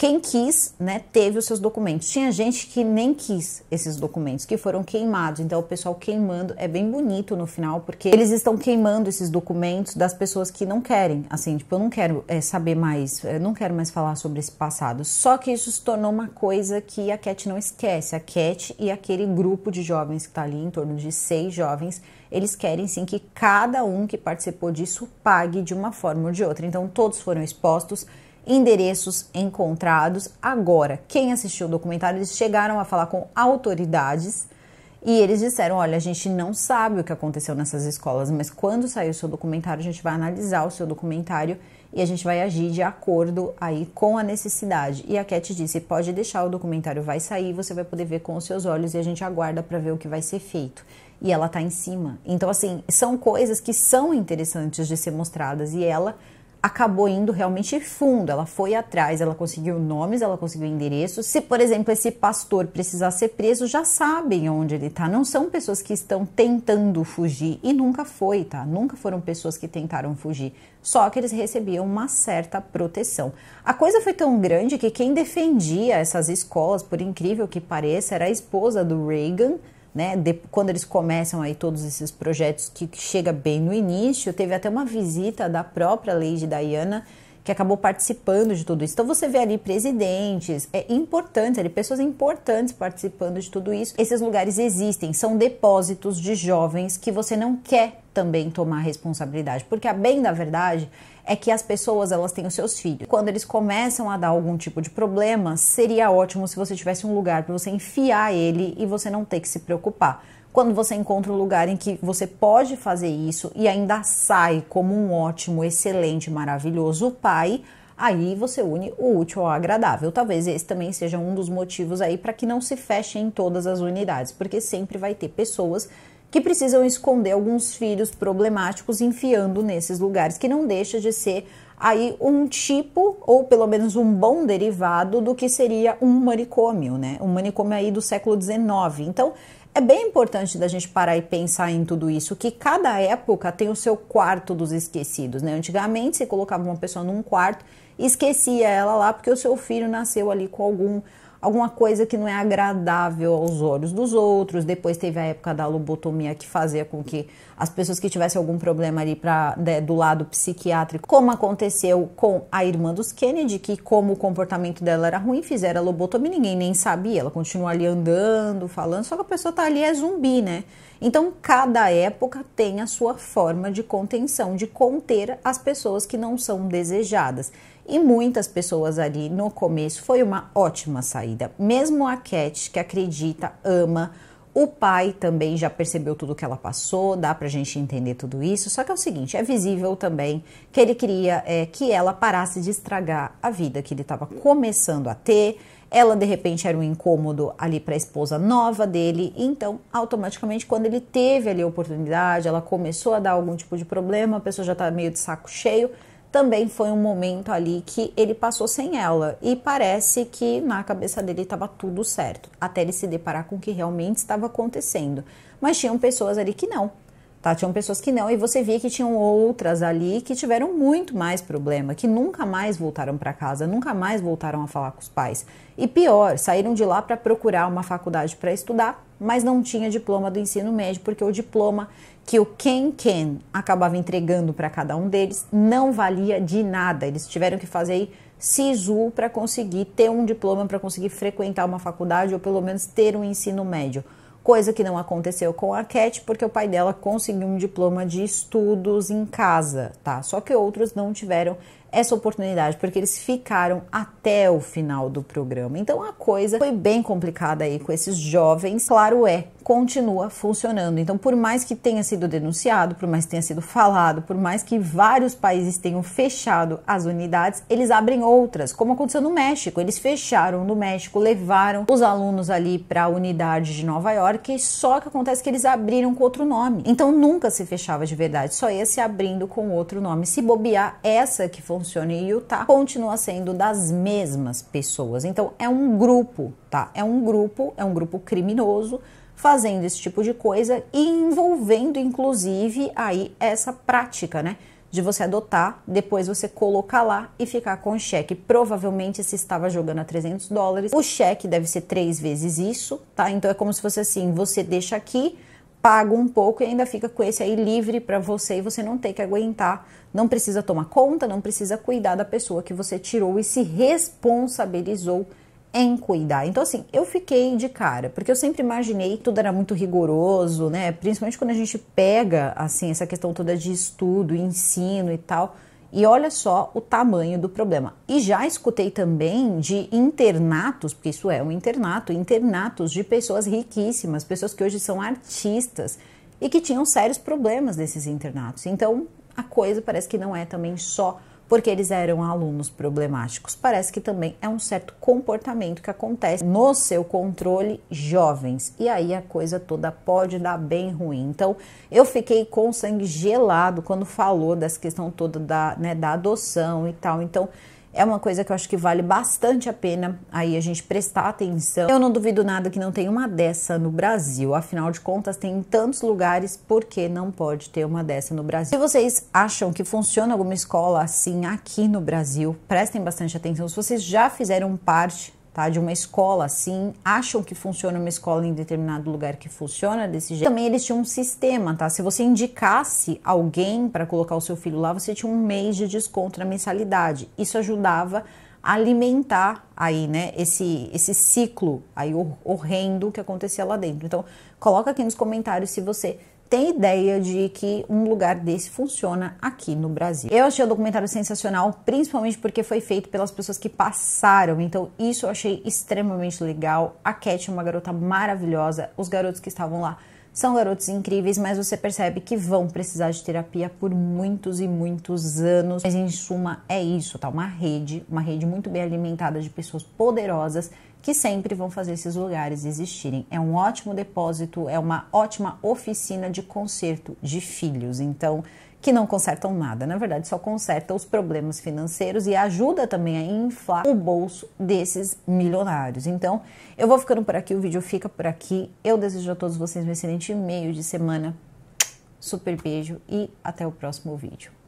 quem quis, né, teve os seus documentos. Tinha gente que nem quis esses documentos, que foram queimados. Então, o pessoal queimando é bem bonito no final, porque eles estão queimando esses documentos das pessoas que não querem. Assim, tipo, eu não quero é, saber mais, eu é, não quero mais falar sobre esse passado. Só que isso se tornou uma coisa que a Cat não esquece. A Cat e aquele grupo de jovens que está ali, em torno de seis jovens, eles querem sim que cada um que participou disso pague de uma forma ou de outra. Então, todos foram expostos endereços encontrados. Agora, quem assistiu o documentário, eles chegaram a falar com autoridades e eles disseram: olha, a gente não sabe o que aconteceu nessas escolas, mas quando sair o seu documentário, a gente vai analisar o seu documentário e a gente vai agir de acordo aí com a necessidade. E a Cat disse: pode deixar, o documentário vai sair, você vai poder ver com os seus olhos e a gente aguarda para ver o que vai ser feito. E ela tá em cima. Então, assim, são coisas que são interessantes de ser mostradas e ela acabou indo realmente fundo, ela foi atrás, ela conseguiu nomes, ela conseguiu endereços. Se, por exemplo, esse pastor precisar ser preso, já sabem onde ele está. Não são pessoas que estão tentando fugir e nunca foi, tá? Nunca foram pessoas que tentaram fugir. Só que eles recebiam uma certa proteção. A coisa foi tão grande que quem defendia essas escolas, por incrível que pareça, era a esposa do Reagan né? De, quando eles começam aí todos esses projetos que, que chega bem no início, teve até uma visita da própria Lady Diana que acabou participando de tudo isso. Então você vê ali presidentes, é importante, ali pessoas importantes participando de tudo isso. Esses lugares existem, são depósitos de jovens que você não quer também tomar responsabilidade, porque a bem da verdade é que as pessoas elas têm os seus filhos. Quando eles começam a dar algum tipo de problema, seria ótimo se você tivesse um lugar para você enfiar ele e você não ter que se preocupar. Quando você encontra um lugar em que você pode fazer isso e ainda sai como um ótimo, excelente, maravilhoso pai, aí você une o útil ao agradável. Talvez esse também seja um dos motivos aí para que não se fechem todas as unidades, porque sempre vai ter pessoas que precisam esconder alguns filhos problemáticos enfiando nesses lugares, que não deixa de ser aí um tipo ou pelo menos um bom derivado do que seria um manicômio, né? Um manicômio aí do século XIX. Então, é bem importante da gente parar e pensar em tudo isso, que cada época tem o seu quarto dos esquecidos, né? Antigamente você colocava uma pessoa num quarto e esquecia ela lá porque o seu filho nasceu ali com algum alguma coisa que não é agradável aos olhos dos outros. Depois teve a época da lobotomia que fazia com que as pessoas que tivessem algum problema ali pra, né, do lado psiquiátrico, como aconteceu com a irmã dos Kennedy, que como o comportamento dela era ruim, fizeram a lobotomia, ninguém nem sabia. Ela continua ali andando, falando, só que a pessoa tá ali é zumbi, né? Então cada época tem a sua forma de contenção, de conter as pessoas que não são desejadas e muitas pessoas ali no começo foi uma ótima saída. Mesmo a Cat, que acredita, ama, o pai também já percebeu tudo que ela passou, dá pra gente entender tudo isso. Só que é o seguinte, é visível também que ele queria é, que ela parasse de estragar a vida que ele estava começando a ter. Ela de repente era um incômodo ali para a esposa nova dele, então automaticamente quando ele teve ali a oportunidade, ela começou a dar algum tipo de problema, a pessoa já tá meio de saco cheio, também foi um momento ali que ele passou sem ela e parece que na cabeça dele estava tudo certo, até ele se deparar com o que realmente estava acontecendo. Mas tinham pessoas ali que não, tá? Tinham pessoas que não e você via que tinham outras ali que tiveram muito mais problema, que nunca mais voltaram para casa, nunca mais voltaram a falar com os pais. E pior, saíram de lá para procurar uma faculdade para estudar, mas não tinha diploma do ensino médio porque o diploma que o Ken Ken acabava entregando para cada um deles não valia de nada. Eles tiveram que fazer aí SISU para conseguir ter um diploma, para conseguir frequentar uma faculdade ou pelo menos ter um ensino médio. Coisa que não aconteceu com a Cat, porque o pai dela conseguiu um diploma de estudos em casa, tá? Só que outros não tiveram essa oportunidade, porque eles ficaram até o final do programa. Então a coisa foi bem complicada aí com esses jovens, claro é, continua funcionando. Então, por mais que tenha sido denunciado, por mais que tenha sido falado, por mais que vários países tenham fechado as unidades, eles abrem outras, como aconteceu no México. Eles fecharam no México, levaram os alunos ali para a unidade de Nova York, e só que acontece que eles abriram com outro nome. Então, nunca se fechava de verdade, só ia se abrindo com outro nome. Se bobear, essa que funciona em Utah continua sendo das mesmas pessoas. Então, é um grupo, tá? É um grupo, é um grupo criminoso fazendo esse tipo de coisa e envolvendo, inclusive, aí essa prática, né? De você adotar, depois você colocar lá e ficar com o cheque. Provavelmente se estava jogando a 300 dólares. O cheque deve ser três vezes isso, tá? Então é como se fosse assim: você deixa aqui, paga um pouco e ainda fica com esse aí livre para você e você não tem que aguentar, não precisa tomar conta, não precisa cuidar da pessoa que você tirou e se responsabilizou em cuidar. Então, assim, eu fiquei de cara, porque eu sempre imaginei que tudo era muito rigoroso, né? Principalmente quando a gente pega, assim, essa questão toda de estudo, ensino e tal. E olha só o tamanho do problema. E já escutei também de internatos, porque isso é um internato, internatos de pessoas riquíssimas, pessoas que hoje são artistas e que tinham sérios problemas nesses internatos. Então, a coisa parece que não é também só porque eles eram alunos problemáticos. Parece que também é um certo comportamento que acontece no seu controle jovens. E aí a coisa toda pode dar bem ruim. Então, eu fiquei com sangue gelado quando falou dessa questão toda da, né, da adoção e tal. Então, é uma coisa que eu acho que vale bastante a pena aí a gente prestar atenção. Eu não duvido nada que não tenha uma dessa no Brasil. Afinal de contas, tem em tantos lugares, por que não pode ter uma dessa no Brasil? Se vocês acham que funciona alguma escola assim aqui no Brasil, prestem bastante atenção. Se vocês já fizeram parte tá? De uma escola assim, acham que funciona uma escola em determinado lugar que funciona desse jeito. Também eles tinham um sistema, tá? Se você indicasse alguém para colocar o seu filho lá, você tinha um mês de desconto na mensalidade. Isso ajudava a alimentar aí, né, esse esse ciclo aí horrendo que acontecia lá dentro. Então, coloca aqui nos comentários se você tem ideia de que um lugar desse funciona aqui no Brasil. Eu achei o documentário sensacional, principalmente porque foi feito pelas pessoas que passaram, então isso eu achei extremamente legal. A Cat é uma garota maravilhosa, os garotos que estavam lá são garotos incríveis, mas você percebe que vão precisar de terapia por muitos e muitos anos. Mas em suma é isso, tá? Uma rede, uma rede muito bem alimentada de pessoas poderosas que sempre vão fazer esses lugares existirem. É um ótimo depósito, é uma ótima oficina de conserto de filhos, então que não consertam nada, na verdade só conserta os problemas financeiros e ajuda também a inflar o bolso desses milionários. Então, eu vou ficando por aqui, o vídeo fica por aqui. Eu desejo a todos vocês um excelente meio de semana. Super beijo e até o próximo vídeo.